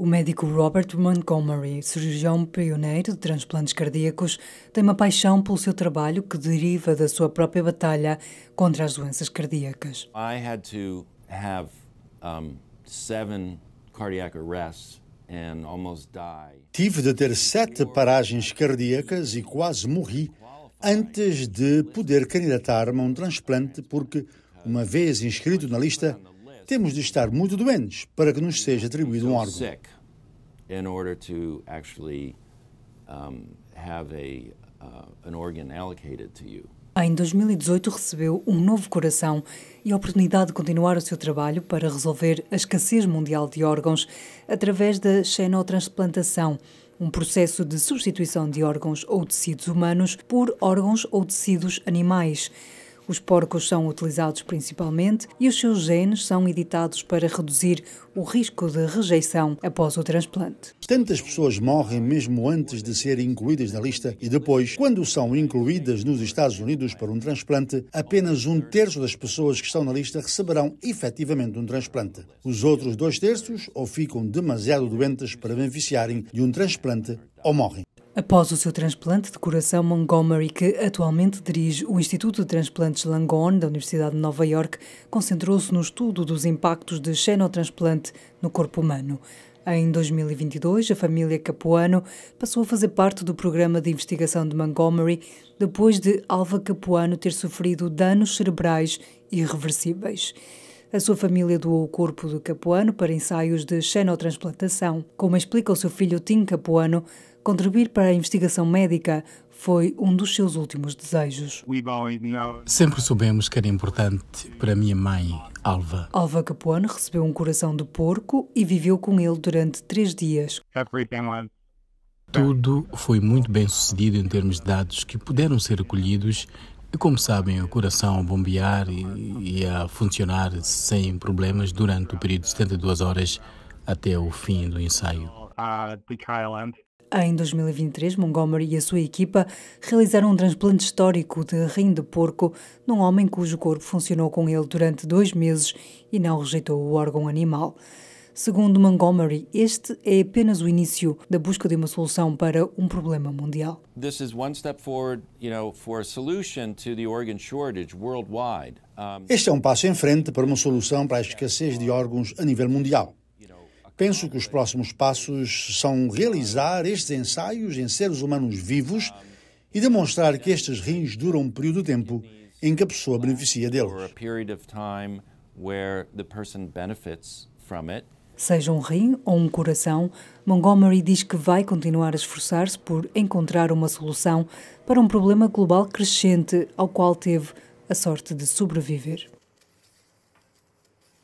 O médico Robert Montgomery, cirurgião pioneiro de transplantes cardíacos, tem uma paixão pelo seu trabalho que deriva da sua própria batalha contra as doenças cardíacas. I had to have um, seven cardiac arrests Tive de ter sete paragens cardíacas e quase morri antes de poder candidatar-me a um transplante porque uma vez inscrito na lista temos de estar muito doentes para que nos seja atribuído um órgão. Uh, em 2018 recebeu um novo coração e a oportunidade de continuar o seu trabalho para resolver a escassez mundial de órgãos através da xenotransplantação, um processo de substituição de órgãos ou tecidos humanos por órgãos ou tecidos animais. Os porcos são utilizados principalmente e os seus genes são editados para reduzir o risco de rejeição após o transplante. Tantas pessoas morrem mesmo antes de serem incluídas na lista e depois, quando são incluídas nos Estados Unidos para um transplante, apenas um terço das pessoas que estão na lista receberão efetivamente um transplante. Os outros dois terços ou ficam demasiado doentes para beneficiarem de um transplante ou morrem. Após o seu transplante de coração, Montgomery, que atualmente dirige o Instituto de Transplantes Langone da Universidade de Nova York, concentrou-se no estudo dos impactos de xenotransplante no corpo humano. Em 2022, a família Capuano passou a fazer parte do programa de investigação de Montgomery depois de Alva Capuano ter sofrido danos cerebrais irreversíveis. A sua família doou o corpo do Capuano para ensaios de xenotransplantação, como explica o seu filho Tim Capuano, Contribuir para a investigação médica foi um dos seus últimos desejos. Sempre soubemos que era importante para minha mãe, Alva. Alva Capuano recebeu um coração de porco e viveu com ele durante três dias. Tudo foi muito bem sucedido em termos de dados que puderam ser acolhidos e, como sabem, o coração a bombear e, e a funcionar sem problemas durante o período de 72 horas até o fim do ensaio. Em 2023, Montgomery e a sua equipa realizaram um transplante histórico de rim de porco num homem cujo corpo funcionou com ele durante dois meses e não rejeitou o órgão animal. Segundo Montgomery, este é apenas o início da busca de uma solução para um problema mundial. Este é um passo em frente para uma solução para a escassez de órgãos a nível mundial. Penso que os próximos passos são realizar estes ensaios em seres humanos vivos e demonstrar que estes rins duram um período de tempo em que a pessoa beneficia deles. Seja um rim ou um coração, Montgomery diz que vai continuar a esforçar-se por encontrar uma solução para um problema global crescente ao qual teve a sorte de sobreviver.